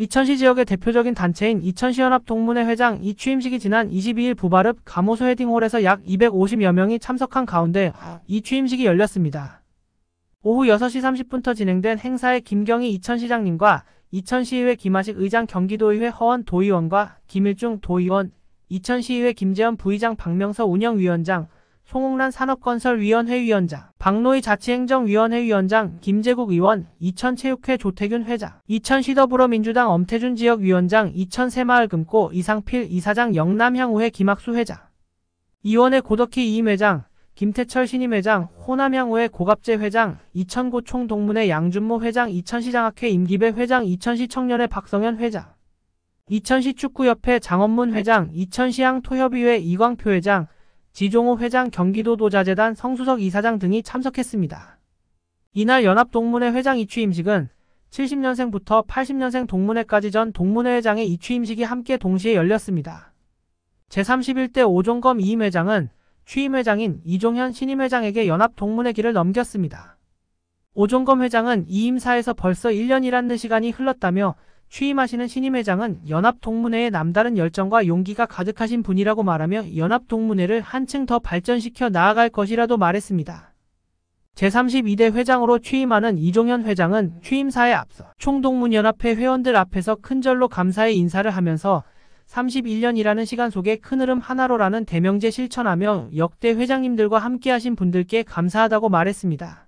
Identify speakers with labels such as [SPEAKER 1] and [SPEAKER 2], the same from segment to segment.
[SPEAKER 1] 이천시 지역의 대표적인 단체인 이천시연합 동문회 회장 이 취임식이 지난 22일 부바릅 가모소 헤딩홀에서 약 250여 명이 참석한 가운데 이 취임식이 열렸습니다. 오후 6시 30분부터 진행된 행사에 김경희 이천시장님과 이천시의회 김하식 의장 경기도의회 허원 도의원과 김일중 도의원, 이천시의회 김재현 부의장 박명서 운영위원장, 송웅란 산업건설위원회 위원장, 박노희 자치행정위원회 위원장, 김재국 의원, 이천체육회 조태균 회장, 이천시 더불어민주당 엄태준 지역위원장, 이천새마을금고 이상필 이사장 영남향우회 김학수 회장, 이원의 고덕희 이임 회장, 김태철 신임 회장, 호남향우회 고갑재 회장, 이천고 총동문회 양준모 회장, 이천시장학회 임기배 회장, 이천시 청년회 박성현 회장, 이천시 축구협회 장원문 회장, 이천시향토협의회 이광표 회장, 지종호 회장 경기도도자재단 성수석 이사장 등이 참석했습니다. 이날 연합동문회 회장 이취임식은 70년생부터 80년생 동문회까지 전 동문회 회장의 이취임식이 함께 동시에 열렸습니다. 제31대 오종검 이임 회장은 취임 회장인 이종현 신임 회장에게 연합 동문회 길을 넘겼습니다. 오종검 회장은 이임사에서 벌써 1년이라는 시간이 흘렀다며 취임하시는 신임 회장은 연합동문회의 남다른 열정과 용기가 가득하신 분이라고 말하며 연합동문회를 한층 더 발전시켜 나아갈 것이라도 말했습니다. 제32대 회장으로 취임하는 이종현 회장은 취임사에 앞서 총동문연합회 회원들 앞에서 큰절로 감사의 인사를 하면서 31년이라는 시간 속에 큰 흐름 하나로라는 대명제 실천하며 역대 회장님들과 함께하신 분들께 감사하다고 말했습니다.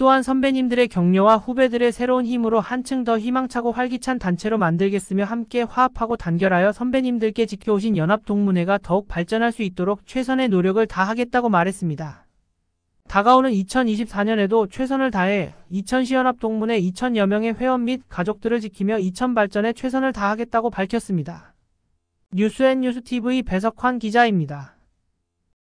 [SPEAKER 1] 또한 선배님들의 격려와 후배들의 새로운 힘으로 한층 더 희망차고 활기찬 단체로 만들겠으며 함께 화합하고 단결하여 선배님들께 지켜오신 연합동문회가 더욱 발전할 수 있도록 최선의 노력을 다하겠다고 말했습니다. 다가오는 2024년에도 최선을 다해 20시연합동문회 0 0 2 0 0 0여 명의 회원 및 가족들을 지키며 2 0 0 0 발전에 최선을 다하겠다고 밝혔습니다. 뉴스앤뉴스TV 배석환 기자입니다.